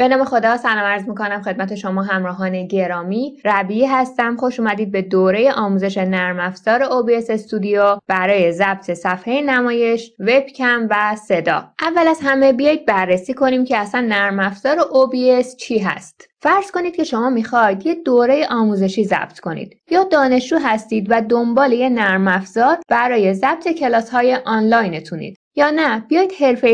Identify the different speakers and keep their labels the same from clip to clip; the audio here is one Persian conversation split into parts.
Speaker 1: به نام خدا سلام عرض میکنم خدمت شما همراهان گرامی ربیه هستم خوش اومدید به دوره آموزش نرم افزار OBS استودیو برای ضبط صفحه نمایش وبکم و صدا اول از همه بیایید بررسی کنیم که اصلا نرم افزار OBS چی هست فرض کنید که شما میخواید یه دوره آموزشی ضبط کنید یا دانشجو هستید و دنبال یه نرم افزار برای ضبط کلاس های آنلاینتونید یا نه بیاید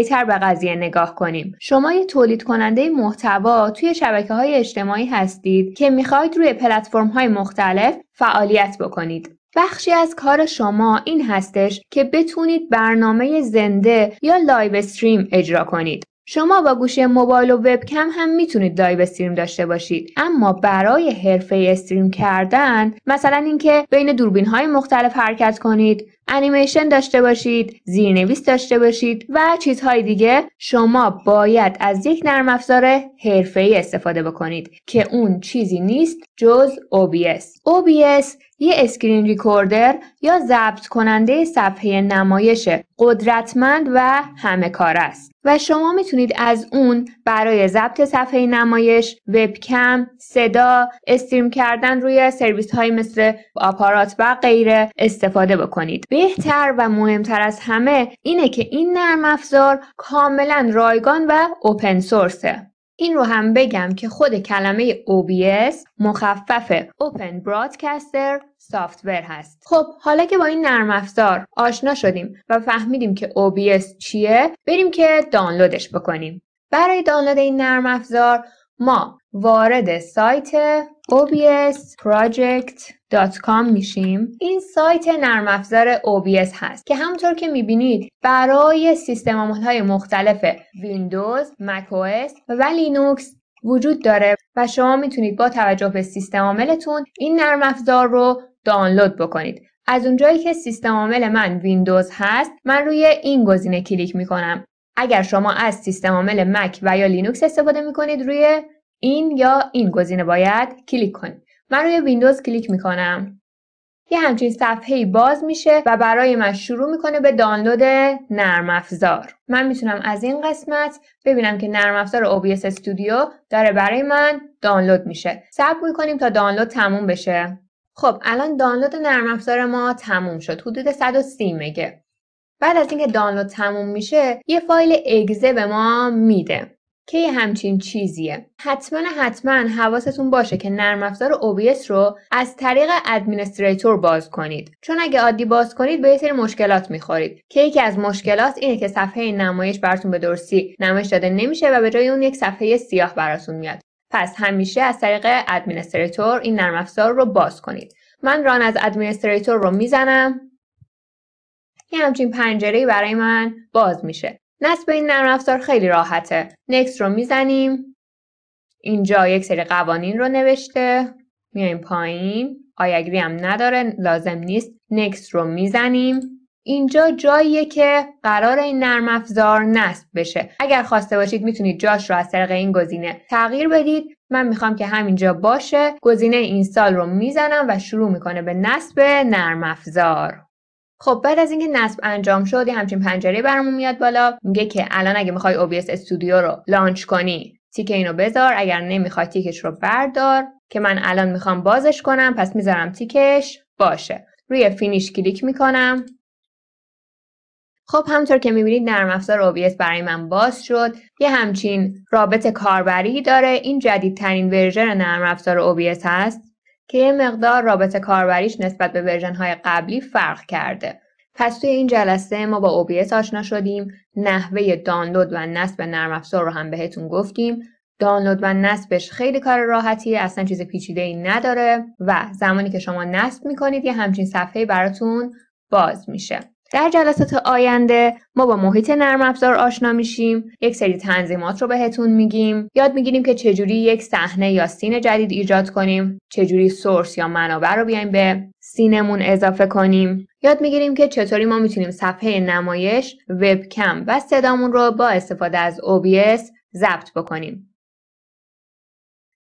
Speaker 1: تر به قضیه نگاه کنیم شما یه تولید کننده محتوا توی شبکه های اجتماعی هستید که میخواید روی پلتفرم های مختلف فعالیت بکنید بخشی از کار شما این هستش که بتونید برنامه زنده یا لایو استریم اجرا کنید شما با گوشی موبایل و وبکم هم میتونید لایو استریم داشته باشید اما برای حرفه استریم کردن مثلا اینکه بین دوربین های مختلف حرکت کنید انیمیشن داشته باشید، زیرنویس داشته باشید و چیزهای دیگه شما باید از یک نرم افزار حرفه‌ای استفاده بکنید که اون چیزی نیست جز OBS. OBS یه اسکرین ریکوردر یا ضبط کننده صفحه نمایش قدرتمند و همه کار است و شما میتونید از اون برای ضبط صفحه نمایش، وبکم، صدا، استریم کردن روی سرویس های مثل آپارات و غیره استفاده بکنید. بهتر و مهمتر از همه اینه که این نرم افزار کاملا رایگان و اوپن سورسه. این رو هم بگم که خود کلمه OBS مخفف Open Broadcaster Software هست. خب حالا که با این نرم افزار آشنا شدیم و فهمیدیم که OBS چیه، بریم که دانلودش بکنیم. برای دانلود این نرم افزار ما وارد سایت OBS Project .com میشیم این سایت نرم افزار OBS هست که همونطور که میبینید برای سیستم عامل های مختلف ویندوز، مک و لینوکس وجود داره و شما میتونید با توجه به سیستم عاملتون این نرم افزار رو دانلود بکنید از اونجایی که سیستم عامل من ویندوز هست من روی این گزینه کلیک میکنم اگر شما از سیستم عامل مک و یا لینوکس استفاده میکنید روی این یا این گزینه باید کلیک کنید من روی ویندوز کلیک میکنم یه همچین صفحه باز میشه و برای من شروع میکنه به دانلود نرم افزار من میتونم از این قسمت ببینم که نرم افزار OBS Studio داره برای من دانلود میشه صبر میکنیم تا دانلود تموم بشه خب الان دانلود نرم افزار ما تموم شد حدود 130 مگه بعد از اینکه دانلود تموم میشه یه فایل اگزه به ما میده کی همچین چیزیه حتما حتما حواستون باشه که نرم افزار OBS رو از طریق ادمینستریتور باز کنید چون اگه عادی باز کنید به یه سری مشکلات میخورید که یکی از مشکلات اینه که صفحه نمایش براتون به درستی نمایش داده نمیشه و به جای اون یک صفحه سیاه براتون میاد پس همیشه از طریق ادمینستریتور این نرم افزار رو باز کنید من ران از ادمینستریتور رو میزنم یه همچین پنجره برای من باز میشه نصب این نرم افزار خیلی راحته نکس رو میزنیم اینجا یک سری قوانین رو نوشته میایم پایین آیگری هم نداره لازم نیست نکس رو میزنیم اینجا جاییه که قرار این نرم افزار نصب بشه اگر خواسته باشید میتونید جاش رو از طریق این گزینه تغییر بدید من میخوام که همینجا باشه گزینه سال رو میزنم و شروع میکنه به نصب نرم افزار خب بعد از اینکه نصب انجام شد یه همچین پنجره برامون میاد بالا میگه که الان اگه میخوای OBS استودیو رو لانچ کنی تیک اینو بذار اگر نمیخوای تیکش رو بردار که من الان میخوام بازش کنم پس میذارم تیکش باشه روی فینیش کلیک میکنم خب همطور که میبینید نرم افزار OBS برای من باز شد یه همچین رابط کاربری داره این جدیدترین ورژن نرم افزار OBS هست که یه مقدار رابطه کاربریش نسبت به ورژن‌های قبلی فرق کرده. پس توی این جلسه ما با OBS آشنا شدیم، نحوه دانلود و نصب نرم افزار رو هم بهتون گفتیم. دانلود و نصبش خیلی کار راحتیه، اصلا چیز پیچیده ای نداره و زمانی که شما نصب میکنید یه همچین صفحه براتون باز میشه. در جلسات آینده ما با محیط نرم افزار آشنا میشیم یک سری تنظیمات رو بهتون میگیم یاد میگیریم که چجوری یک صحنه یا سین جدید ایجاد کنیم چجوری سورس یا منابع رو بیایم به سینمون اضافه کنیم یاد میگیریم که چطوری ما میتونیم صفحه نمایش وبکم و صدامون رو با استفاده از OBS ضبط بکنیم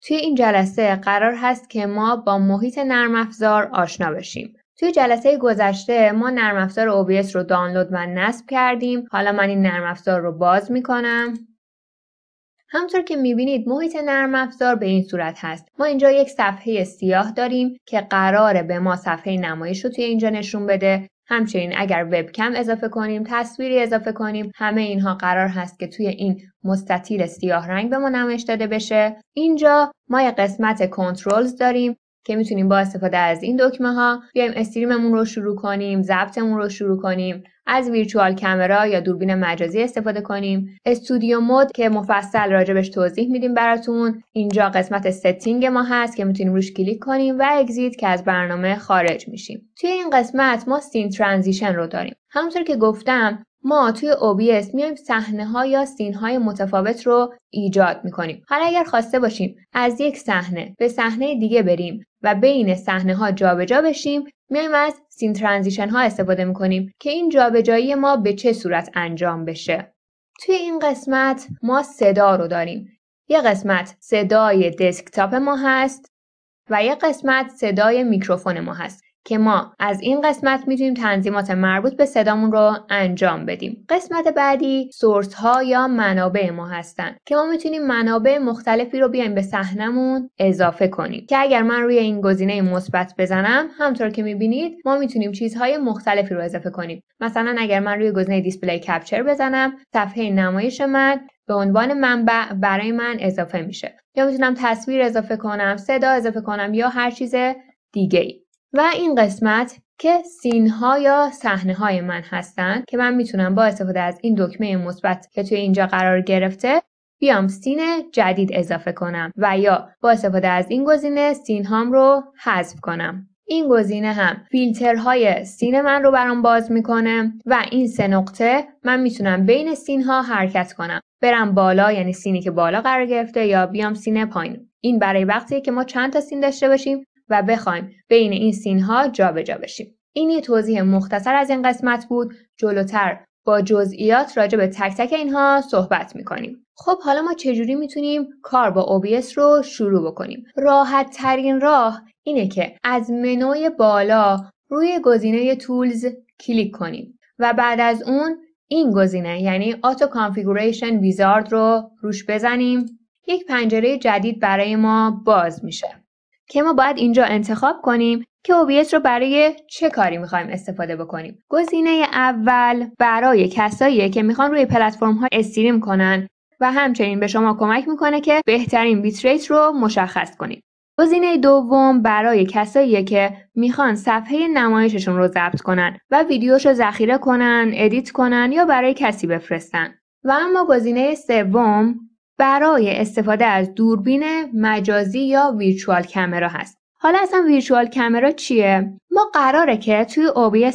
Speaker 1: توی این جلسه قرار هست که ما با محیط نرم افزار آشنا بشیم توی جلسه گذشته ما نرم افزار OBS رو دانلود و نصب کردیم. حالا من این نرم افزار رو باز میکنم. همطور که میبینید محیط نرم افزار به این صورت هست ما اینجا یک صفحه سیاه داریم که قراره به ما صفحه نمایش رو توی اینجا نشون بده همچنین اگر وبکم اضافه کنیم تصویری اضافه کنیم همه اینها قرار هست که توی این مستطیل سیاه رنگ به ما نمایش داده بشه اینجا ما یه قسمت کنترلز داریم که میتونیم با استفاده از این دکمه ها بیایم استریممون رو شروع کنیم ضبطمون رو شروع کنیم از ویرچوال کمرا یا دوربین مجازی استفاده کنیم استودیو مود که مفصل راجبش توضیح میدیم براتون اینجا قسمت ستینگ ما هست که میتونیم روش کلیک کنیم و اگزییت که از برنامه خارج میشیم توی این قسمت ما سین ترانزیشن رو داریم همونطور که گفتم ما توی OBS میایم صحنه ها یا سین های متفاوت رو ایجاد میکنیم حالا اگر خواسته باشیم از یک صحنه به صحنه دیگه بریم و بین صحنه ها جابجا بشیم میایم از سین ترانزیشن ها استفاده میکنیم که این جابجایی ما به چه صورت انجام بشه توی این قسمت ما صدا رو داریم یه قسمت صدای دسکتاپ ما هست و یه قسمت صدای میکروفون ما هست که ما از این قسمت میتونیم تنظیمات مربوط به صدامون رو انجام بدیم قسمت بعدی سورس ها یا منابع ما هستن که ما میتونیم منابع مختلفی رو بیایم به صحنمون اضافه کنیم که اگر من روی این گزینه مثبت بزنم همطور که میبینید ما میتونیم چیزهای مختلفی رو اضافه کنیم مثلا اگر من روی گزینه دیسپلی کپچر بزنم صفحه نمایش من به عنوان منبع برای من اضافه میشه یا میتونم تصویر اضافه کنم صدا اضافه کنم یا هر چیز دیگه ای و این قسمت که سین ها یا صحنه های من هستن که من میتونم با استفاده از این دکمه مثبت که توی اینجا قرار گرفته بیام سین جدید اضافه کنم و یا با استفاده از این گزینه سین هام رو حذف کنم این گزینه هم فیلترهای سین من رو برام باز میکنه و این سه نقطه من میتونم بین سین ها حرکت کنم برم بالا یعنی سینی که بالا قرار گرفته یا بیام سین پایین این برای وقتی که ما چند تا سین داشته باشیم و بخوایم بین این سین ها جابجا بشیم این یه توضیح مختصر از این قسمت بود جلوتر با جزئیات راجع به تک تک اینها صحبت میکنیم خب حالا ما چجوری میتونیم کار با OBS رو شروع بکنیم راحت ترین راه اینه که از منوی بالا روی گزینه تولز کلیک کنیم و بعد از اون این گزینه یعنی Auto Configuration Wizard رو روش بزنیم یک پنجره جدید برای ما باز میشه که ما باید اینجا انتخاب کنیم که اوبیت رو برای چه کاری میخوایم استفاده بکنیم. گزینه اول برای کسایی که میخوان روی پلتفرم ها استریم کنن و همچنین به شما کمک میکنه که بهترین بیتریت رو مشخص کنید. گزینه دوم برای کسایی که میخوان صفحه نمایششون رو ضبط کنن و ویدیوش رو ذخیره کنن، ادیت کنن یا برای کسی بفرستن. و اما گزینه سوم برای استفاده از دوربین مجازی یا ویرچوال کمرا هست حالا اصلا ویرچوال کمرا چیه ما قراره که توی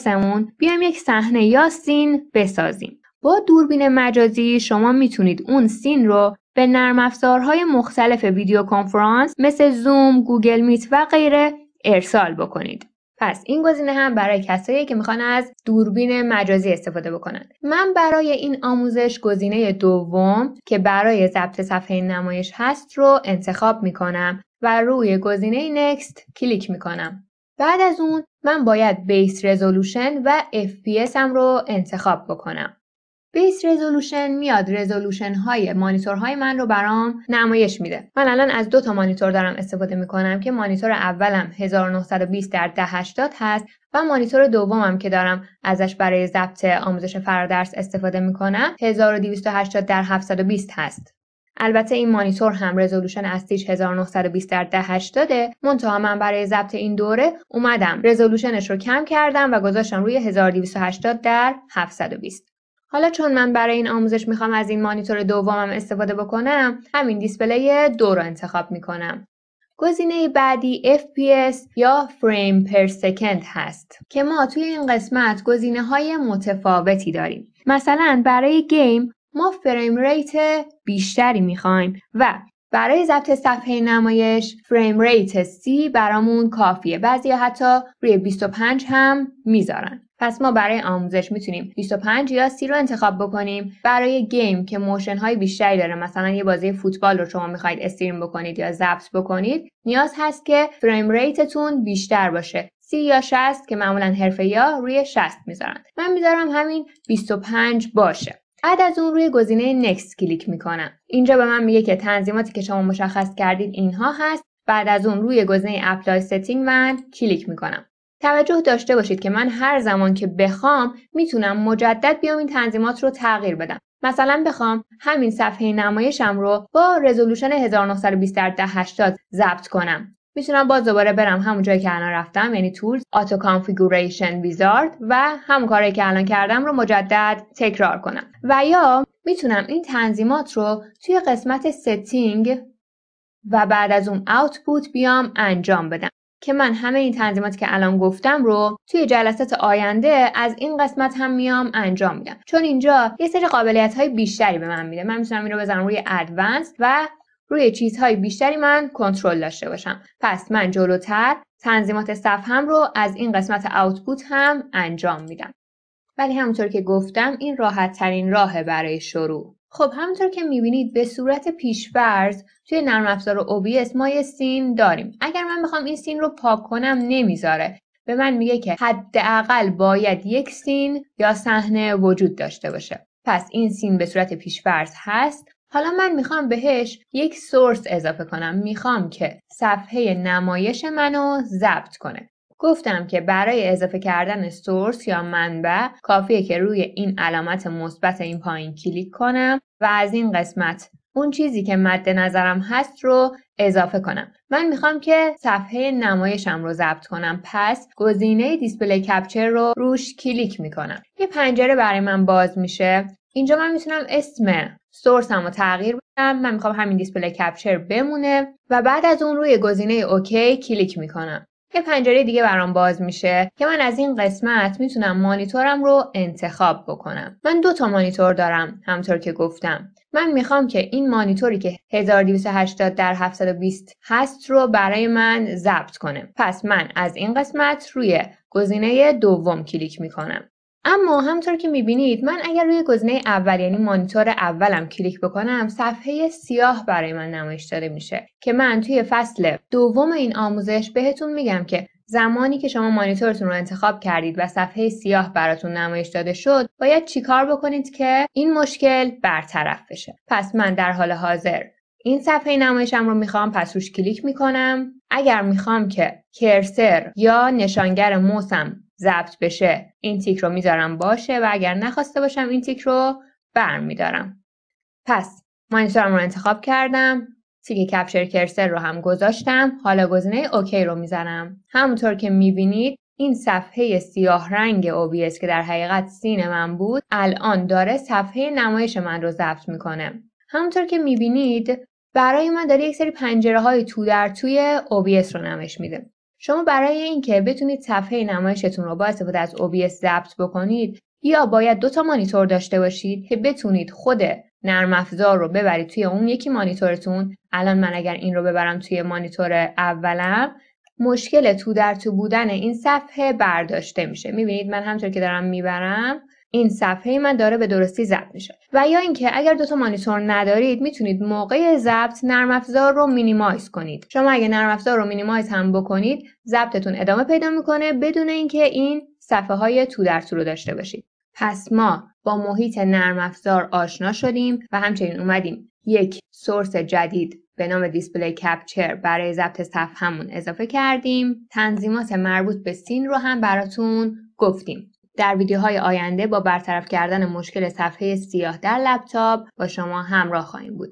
Speaker 1: همون بیام یک صحنه یا سین بسازیم با دوربین مجازی شما میتونید اون سین رو به نرم افزارهای مختلف ویدیو کنفرانس مثل زوم، گوگل میت و غیره ارسال بکنید. پس این گزینه هم برای کسایی که میخوان از دوربین مجازی استفاده بکنن من برای این آموزش گزینه دوم که برای ضبط صفحه نمایش هست رو انتخاب میکنم و روی گزینه نکست کلیک میکنم بعد از اون من باید بیس رزولوشن و FPS هم رو انتخاب بکنم بیس رزولوشن میاد رزولوشن های مانیتور های من رو برام نمایش میده من الان از دو تا مانیتور دارم استفاده میکنم که مانیتور اولم 1920 در 1080 هست و مانیتور دومم که دارم ازش برای ضبط آموزش فرادرس استفاده میکنم 1280 در 720 هست البته این مانیتور هم رزولوشن اصلیش 1920 در 1080 منتها من برای ضبط این دوره اومدم رزولوشنش رو کم کردم و گذاشتم روی 1280 در 720 حالا چون من برای این آموزش میخوام از این مانیتور دومم استفاده بکنم همین دیسپلی دو رو انتخاب میکنم گزینه بعدی FPS یا فریم پر سکند هست که ما توی این قسمت گزینه های متفاوتی داریم مثلا برای گیم ما فریم ریت بیشتری میخوایم و برای ضبط صفحه نمایش فریم ریت سی برامون کافیه بعضی حتی روی 25 هم میذارن پس ما برای آموزش میتونیم 25 یا 30 رو انتخاب بکنیم برای گیم که موشن های بیشتری داره مثلا یه بازی فوتبال رو شما میخواید استریم بکنید یا ضبط بکنید نیاز هست که فریم ریتتون بیشتر باشه سی یا 60 که معمولا حرفه یا روی 60 میذارن من میذارم همین 25 باشه بعد از اون روی گزینه نکست کلیک میکنم اینجا به من میگه که تنظیماتی که شما مشخص کردید اینها هست بعد از اون روی گزینه اپلای ستینگ من کلیک میکنم توجه داشته باشید که من هر زمان که بخوام میتونم مجدد بیام این تنظیمات رو تغییر بدم مثلا بخوام همین صفحه نمایشم رو با رزولوشن 1920 در 1080 ضبط کنم میتونم باز دوباره برم همون جایی که الان رفتم یعنی تولز اتو کانفیگوریشن ویزارد و همون کاری که الان کردم رو مجدد تکرار کنم و یا میتونم این تنظیمات رو توی قسمت ستینگ و بعد از اون آوتپوت بیام انجام بدم که من همه این تنظیماتی که الان گفتم رو توی جلسات آینده از این قسمت هم میام انجام میدم چون اینجا یه سری قابلیت های بیشتری به من میده من میتونم این رو بزنم روی ادوانس و روی چیزهای بیشتری من کنترل داشته باشم پس من جلوتر تنظیمات صفحم رو از این قسمت آوتپوت هم انجام میدم ولی همونطور که گفتم این راحت ترین راهه برای شروع خب همونطور که میبینید به صورت پیشورز توی نرم افزار OBS ما یه سین داریم اگر من بخوام این سین رو پاک کنم نمیذاره به من میگه که حداقل باید یک سین یا صحنه وجود داشته باشه پس این سین به صورت پیشفرض هست حالا من میخوام بهش یک سورس اضافه کنم میخوام که صفحه نمایش منو ضبط کنه گفتم که برای اضافه کردن سورس یا منبع کافیه که روی این علامت مثبت این پایین کلیک کنم و از این قسمت اون چیزی که مد نظرم هست رو اضافه کنم من میخوام که صفحه نمایشم رو ضبط کنم پس گزینه دیسپلی کپچر رو روش کلیک میکنم یه پنجره برای من باز میشه اینجا من میتونم اسم سورسم رو تغییر بدم من میخوام همین دیسپلی کپچر بمونه و بعد از اون روی گزینه اوکی کلیک میکنم یه پنجره دیگه برام باز میشه که من از این قسمت میتونم مانیتورم رو انتخاب بکنم من دو تا مانیتور دارم همطور که گفتم من میخوام که این مانیتوری که 1280 در 720 هست رو برای من ضبط کنه پس من از این قسمت روی گزینه دوم کلیک میکنم اما همطور که میبینید من اگر روی گزینه اول یعنی مانیتور اولم کلیک بکنم صفحه سیاه برای من نمایش داده میشه که من توی فصل دوم این آموزش بهتون میگم که زمانی که شما مانیتورتون رو انتخاب کردید و صفحه سیاه براتون نمایش داده شد باید چیکار بکنید که این مشکل برطرف بشه پس من در حال حاضر این صفحه نمایشم رو میخوام پس روش کلیک میکنم اگر میخوام که کرسر یا نشانگر موسم ضبط بشه این تیک رو میذارم باشه و اگر نخواسته باشم این تیک رو برمیدارم پس مانیتورم رو انتخاب کردم تیک کپچر کرسر رو هم گذاشتم حالا گزینه اوکی رو میزنم همونطور که میبینید این صفحه سیاه رنگ OBS که در حقیقت سین من بود الان داره صفحه نمایش من رو ضبط میکنه همونطور که میبینید برای من داره یک سری پنجره های تو در توی OBS رو نمایش میده شما برای اینکه بتونید صفحه نمایشتون رو با استفاده از OBS ضبط بکنید یا باید دو تا مانیتور داشته باشید که بتونید خود نرم افزار رو ببرید توی اون یکی مانیتورتون الان من اگر این رو ببرم توی مانیتور اولم مشکل تو در تو بودن این صفحه برداشته میشه میبینید من همطور که دارم میبرم این صفحه ای من داره به درستی ضبط میشه و یا اینکه اگر دو تا مانیتور ندارید میتونید موقع ضبط نرم افزار رو مینیمایز کنید شما اگه نرم افزار رو مینیمایز هم بکنید ضبطتون ادامه پیدا میکنه بدون اینکه این صفحه های تو در تو رو داشته باشید پس ما با محیط نرم افزار آشنا شدیم و همچنین اومدیم یک سورس جدید به نام دیسپلی کپچر برای ضبط همون اضافه کردیم تنظیمات مربوط به سین رو هم براتون گفتیم در ویدیوهای آینده با برطرف کردن مشکل صفحه سیاه در لپتاپ با شما همراه خواهیم بود.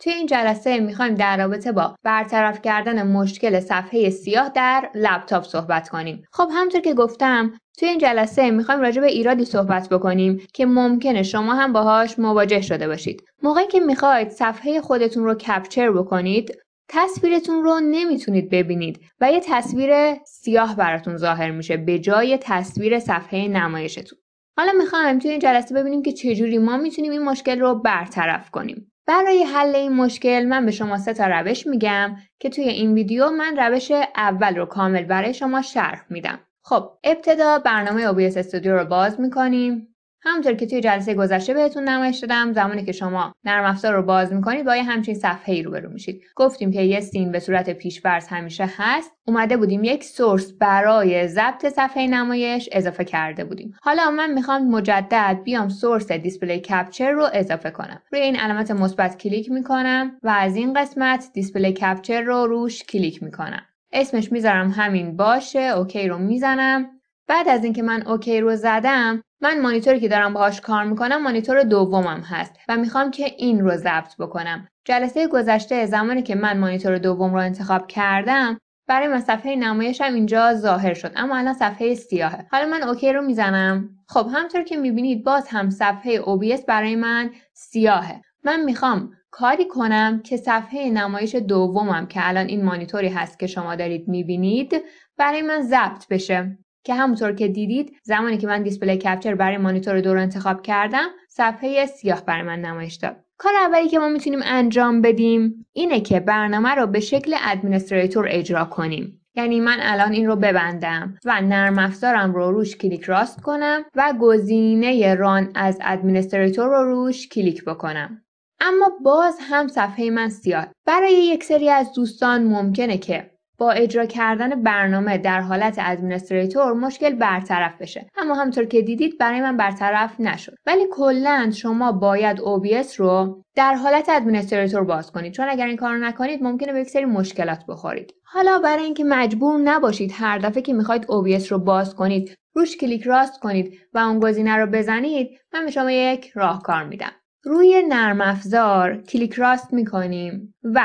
Speaker 1: توی این جلسه میخوایم در رابطه با برطرف کردن مشکل صفحه سیاه در لپتاپ صحبت کنیم. خب همطور که گفتم توی این جلسه میخوایم راجع به ایرادی صحبت بکنیم که ممکنه شما هم باهاش مواجه شده باشید. موقعی که میخواید صفحه خودتون رو کپچر بکنید تصویرتون رو نمیتونید ببینید و یه تصویر سیاه براتون ظاهر میشه به جای تصویر صفحه نمایشتون حالا میخوایم توی این جلسه ببینیم که چجوری ما میتونیم این مشکل رو برطرف کنیم برای حل این مشکل من به شما سه تا روش میگم که توی این ویدیو من روش اول رو کامل برای شما شرح میدم خب ابتدا برنامه OBS استودیو رو باز میکنیم همونطور که توی جلسه گذشته بهتون نمایش دادم زمانی که شما نرم افزار رو باز میکنید با یه همچین صفحه ای روبرو میشید گفتیم که یه سین به صورت پیشفرض همیشه هست اومده بودیم یک سورس برای ضبط صفحه نمایش اضافه کرده بودیم حالا من میخوام مجدد بیام سورس دیسپلی کپچر رو اضافه کنم روی این علامت مثبت کلیک میکنم و از این قسمت دیسپلی کپچر رو روش کلیک میکنم اسمش میذارم همین باشه اوکی رو میزنم بعد از اینکه من اوکی رو زدم من مانیتوری که دارم باهاش کار میکنم مانیتور دومم هست و میخوام که این رو ضبط بکنم جلسه گذشته زمانی که من مانیتور دوم رو انتخاب کردم برای من صفحه نمایشم اینجا ظاهر شد اما الان صفحه سیاهه حالا من اوکی رو میزنم خب همطور که میبینید باز هم صفحه OBS برای من سیاهه من میخوام کاری کنم که صفحه نمایش دومم که الان این مانیتوری هست که شما دارید میبینید برای من ضبط بشه که همونطور که دیدید زمانی که من دیسپلی کپچر برای مانیتور دور انتخاب کردم صفحه سیاه برای من نمایش داد کار اولی که ما میتونیم انجام بدیم اینه که برنامه رو به شکل ادمینستریتور اجرا کنیم یعنی من الان این رو ببندم و نرم افزارم رو روش کلیک راست کنم و گزینه ران از ادمینستریتور رو روش کلیک بکنم اما باز هم صفحه من سیاه برای یک سری از دوستان ممکنه که با اجرا کردن برنامه در حالت ادمینستریتور مشکل برطرف بشه اما همطور که دیدید برای من برطرف نشد ولی کلا شما باید OBS رو در حالت ادمینستریتور باز کنید چون اگر این کار نکنید ممکنه به یک سری مشکلات بخورید حالا برای اینکه مجبور نباشید هر دفعه که میخواید OBS رو باز کنید روش کلیک راست کنید و اون گزینه رو بزنید من به شما یک راهکار میدم روی نرم افزار کلیک راست میکنیم و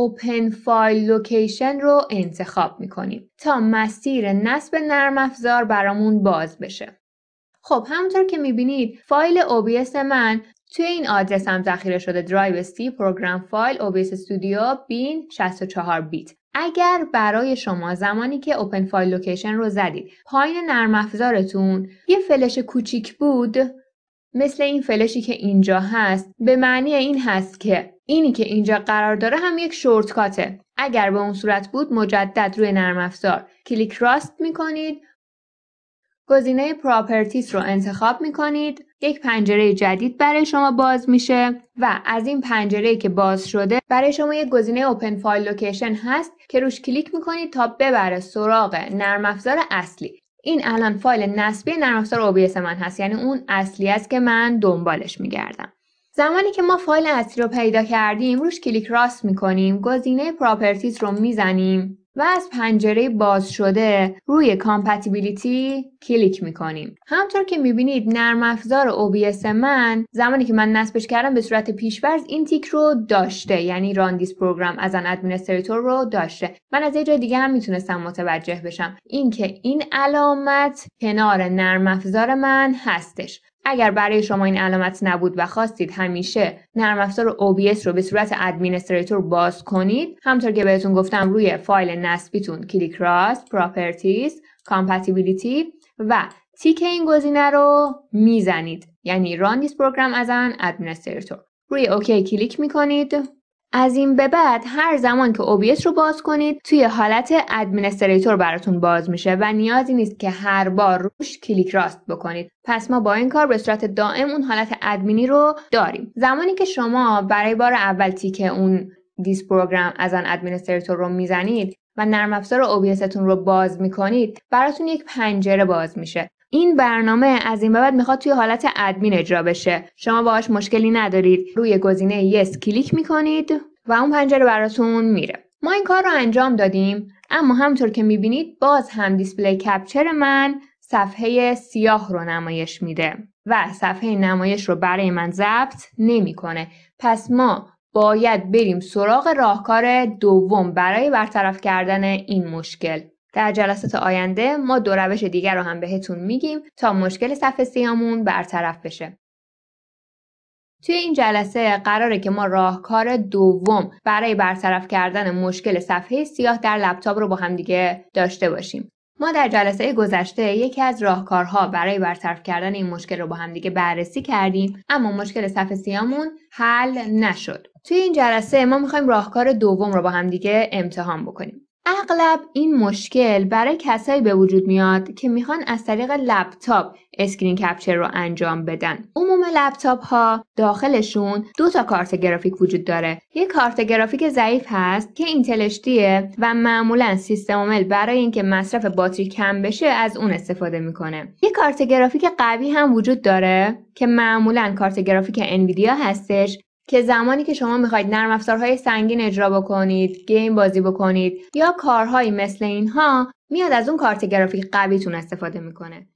Speaker 1: اوپن فایل لوکیشن رو انتخاب میکنیم تا مسیر نصب نرم افزار برامون باز بشه. خب همونطور که میبینید فایل OBS من توی این آدرس هم ذخیره شده درایو سی پروگرام فایل OBS Studio بین 64 بیت اگر برای شما زمانی که اوپن فایل لوکیشن رو زدید پایین نرم افزارتون یه فلش کوچیک بود مثل این فلشی که اینجا هست به معنی این هست که اینی که اینجا قرار داره هم یک شورتکاته اگر به اون صورت بود مجدد روی نرم افزار کلیک راست میکنید گزینه پراپرتیز رو انتخاب میکنید یک پنجره جدید برای شما باز میشه و از این پنجره که باز شده برای شما یک گزینه اوپن فایل لوکیشن هست که روش کلیک میکنید تا ببره سراغ نرم افزار اصلی این الان فایل نسبی نرم افزار OBS من هست یعنی اون اصلی است که من دنبالش میگردم زمانی که ما فایل اصلی رو پیدا کردیم روش کلیک راست میکنیم گزینه پراپرتیز رو میزنیم و از پنجره باز شده روی کامپتیبیلیتی کلیک میکنیم همطور که میبینید نرم افزار OBS من زمانی که من نصبش کردم به صورت پیشورز این تیک رو داشته یعنی راندیس پروگرام از ان ادمینستریتور رو داشته من از یه جای دیگه هم میتونستم متوجه بشم اینکه این علامت کنار نرم افزار من هستش اگر برای شما این علامت نبود و خواستید همیشه نرم افزار OBS رو به صورت ادمینستراتور باز کنید همطور که بهتون گفتم روی فایل نصبیتون کلیک راست پراپرتیز کامپتیبیلیتی و تیک این گزینه رو میزنید یعنی ران دیس پروگرام از ان ادمینستراتور روی اوکی کلیک میکنید از این به بعد هر زمان که OBS رو باز کنید توی حالت ادمینستریتور براتون باز میشه و نیازی نیست که هر بار روش کلیک راست بکنید. پس ما با این کار به صورت دائم اون حالت ادمینی رو داریم. زمانی که شما برای بار اول تیک اون دیس پروگرام از آن ادمینستریتور رو میزنید و نرم افزار تون رو باز میکنید براتون یک پنجره باز میشه این برنامه از این بعد میخواد توی حالت ادمین اجرا بشه شما باهاش مشکلی ندارید روی گزینه یس کلیک میکنید و اون پنجره براتون میره ما این کار رو انجام دادیم اما همطور که میبینید باز هم دیسپلی کپچر من صفحه سیاه رو نمایش میده و صفحه نمایش رو برای من ضبط نمیکنه پس ما باید بریم سراغ راهکار دوم برای برطرف کردن این مشکل در جلسات آینده ما دو روش دیگر رو هم بهتون میگیم تا مشکل صفحه سیامون برطرف بشه. توی این جلسه قراره که ما راهکار دوم برای برطرف کردن مشکل صفحه سیاه در لپتاپ رو با همدیگه داشته باشیم. ما در جلسه گذشته یکی از راهکارها برای برطرف کردن این مشکل رو با همدیگه بررسی کردیم اما مشکل صفحه سیامون حل نشد. توی این جلسه ما میخوایم راهکار دوم رو با دیگه امتحان بکنیم. اغلب این مشکل برای کسایی به وجود میاد که میخوان از طریق لپتاپ اسکرین کپچر رو انجام بدن. عموم لپتاپ ها داخلشون دو تا کارت گرافیک وجود داره. یه کارت گرافیک ضعیف هست که اینتلشتیه و معمولا سیستم عامل برای اینکه مصرف باتری کم بشه از اون استفاده میکنه. یه کارت گرافیک قوی هم وجود داره که معمولا کارت گرافیک انویدیا هستش که زمانی که شما میخواید نرم افزارهای سنگین اجرا بکنید گیم بازی بکنید یا کارهایی مثل اینها میاد از اون کارت گرافیک قویتون استفاده میکنه